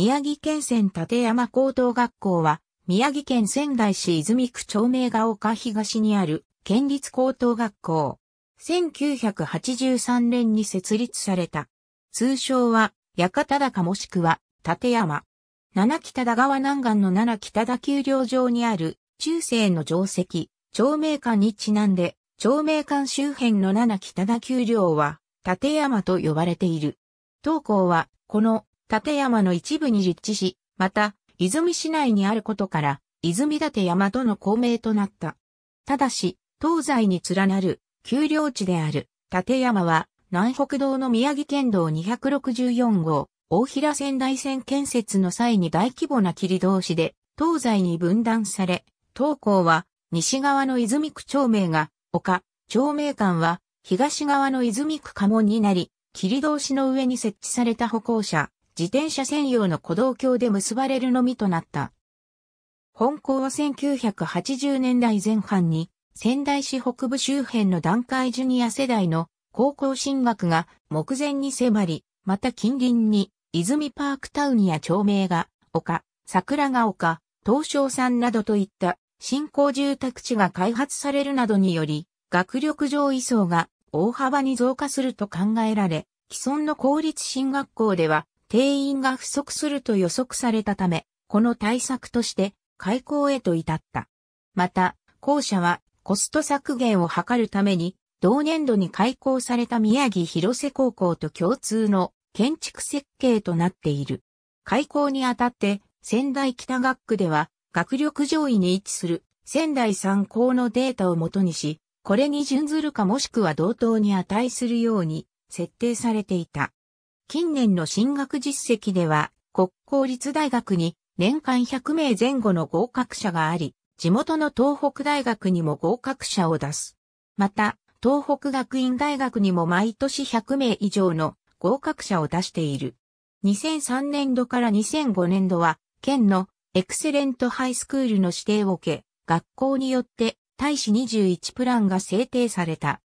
宮城県仙立山高等学校は、宮城県仙台市泉区町明が丘東にある県立高等学校。1983年に設立された。通称は、八方高もしくは、立山。七北田川南岸の七北田丘陵上にある、中世の定石、町明館にちなんで、町明館周辺の七北田丘陵は、立山と呼ばれている。当校は、この立山の一部に立地し、また、泉市内にあることから、泉立山との公名となった。ただし、東西に連なる、丘陵地である、立山は、南北道の宮城県道264号、大平仙台線建設の際に大規模な切り通しで、東西に分断され、東港は、西側の泉区町名が、丘、町名館は、東側の泉区家門になり、切り通しの上に設置された歩行者、自転車専用の鼓道橋で結ばれるのみとなった。本校は1980年代前半に仙台市北部周辺の段階ジュニア世代の高校進学が目前に迫り、また近隣に泉パークタウンや町名が丘、桜が丘、東証山などといった新興住宅地が開発されるなどにより、学力上位層が大幅に増加すると考えられ、既存の公立進学校では定員が不足すると予測されたため、この対策として開校へと至った。また、校舎はコスト削減を図るために、同年度に開校された宮城広瀬高校と共通の建築設計となっている。開校にあたって、仙台北学区では、学力上位に位置する仙台三高のデータをもとにし、これに準ずるかもしくは同等に値するように設定されていた。近年の進学実績では、国公立大学に年間100名前後の合格者があり、地元の東北大学にも合格者を出す。また、東北学院大学にも毎年100名以上の合格者を出している。2003年度から2005年度は、県のエクセレントハイスクールの指定を受け、学校によって大使21プランが制定された。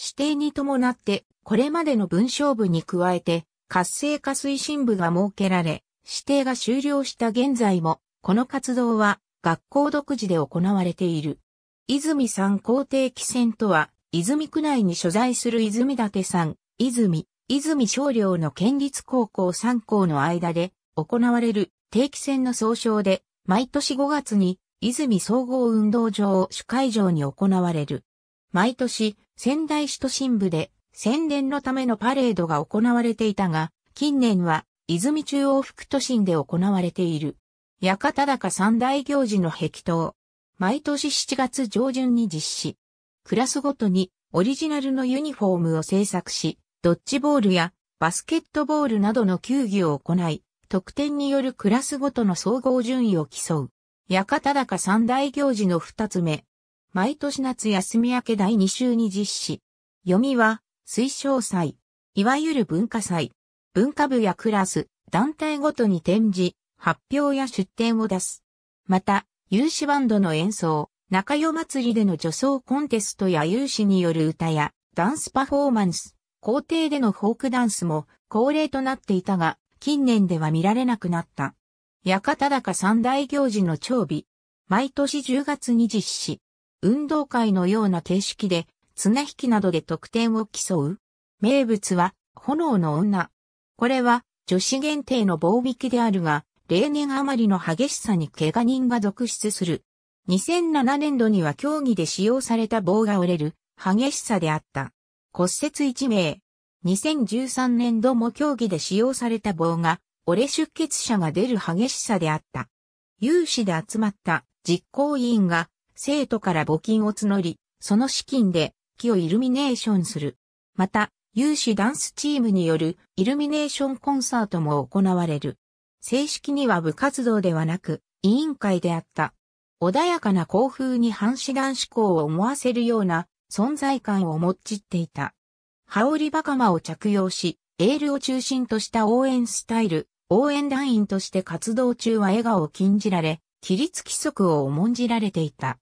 指定に伴って、これまでの文章部に加えて、活性化推進部が設けられ、指定が終了した現在も、この活動は学校独自で行われている。泉山校定期船とは、泉区内に所在する泉立山、泉、泉少量の県立高校3校の間で行われる定期船の総称で、毎年5月に泉総合運動場を主会場に行われる。毎年、仙台市都心部で宣伝のためのパレードが行われていたが、近年は泉中央副都心で行われている。屋形高三大行事の壁頭。毎年7月上旬に実施。クラスごとにオリジナルのユニフォームを制作し、ドッジボールやバスケットボールなどの球技を行い、得点によるクラスごとの総合順位を競う。屋形高三大行事の二つ目。毎年夏休み明け第2週に実施。読みは、推奨祭、いわゆる文化祭、文化部やクラス、団体ごとに展示、発表や出展を出す。また、有志バンドの演奏、中夜祭りでの女装コンテストや有志による歌やダンスパフォーマンス、校庭でのフォークダンスも恒例となっていたが、近年では見られなくなった。ただ高三大行事の長尾、毎年10月に実施、運動会のような形式で綱引きなどで得点を競う。名物は、炎の女。これは、女子限定の棒引きであるが、例年あまりの激しさに怪我人が続出する。2007年度には競技で使用された棒が折れる、激しさであった。骨折1名。2013年度も競技で使用された棒が、折れ出血者が出る激しさであった。有志で集まった実行委員が生徒から募金を募り、その資金で機をイルミネーションする。また、有志ダンスチームによるイルミネーションコンサートも行われる。正式には部活動ではなく、委員会であった。穏やかな校風に反志男子校を思わせるような存在感を持ちっていた。羽織バカマを着用し、エールを中心とした応援スタイル、応援団員として活動中は笑顔を禁じられ、規律規則を重んじられていた。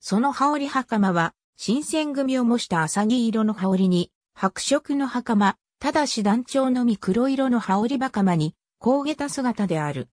その羽織袴は新選組を模した浅木色の羽織に、白色の袴、ただし団長のみ黒色の羽織袴に、高下駄姿である。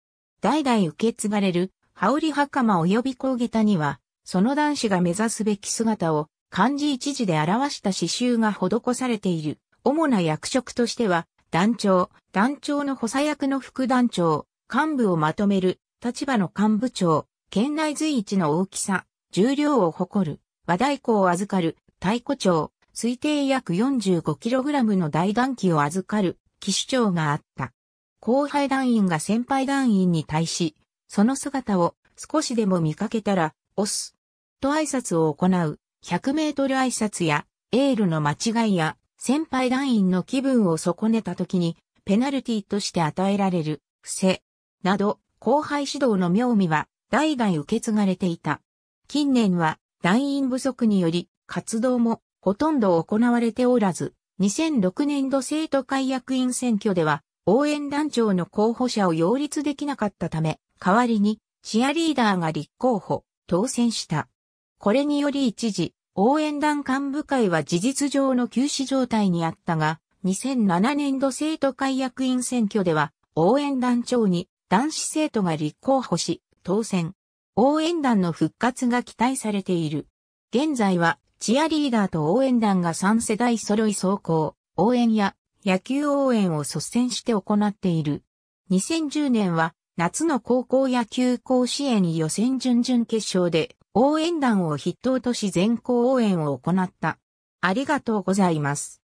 代々受け継がれる、羽織袴及び高下駄には、その男子が目指すべき姿を、漢字一字で表した刺繍が施されている。主な役職としては、団長、団長の補佐役の副団長、幹部をまとめる、立場の幹部長、県内随一の大きさ、重量を誇る。和太鼓を預かる太鼓長、推定約 45kg の大弾器を預かる騎手長があった。後輩団員が先輩団員に対し、その姿を少しでも見かけたら、押す。と挨拶を行う、100メートル挨拶や、エールの間違いや、先輩団員の気分を損ねた時に、ペナルティとして与えられる、伏せ、など、後輩指導の妙味は、代々受け継がれていた。近年は、団員不足により活動もほとんど行われておらず、2006年度生徒会役員選挙では応援団長の候補者を擁立できなかったため、代わりにチアリーダーが立候補、当選した。これにより一時、応援団幹部会は事実上の休止状態にあったが、2007年度生徒会役員選挙では、応援団長に男子生徒が立候補し、当選。応援団の復活が期待されている。現在は、チアリーダーと応援団が3世代揃い走行、応援や野球応援を率先して行っている。2010年は、夏の高校野球甲子園予選準々決勝で、応援団を筆頭とし全校応援を行った。ありがとうございます。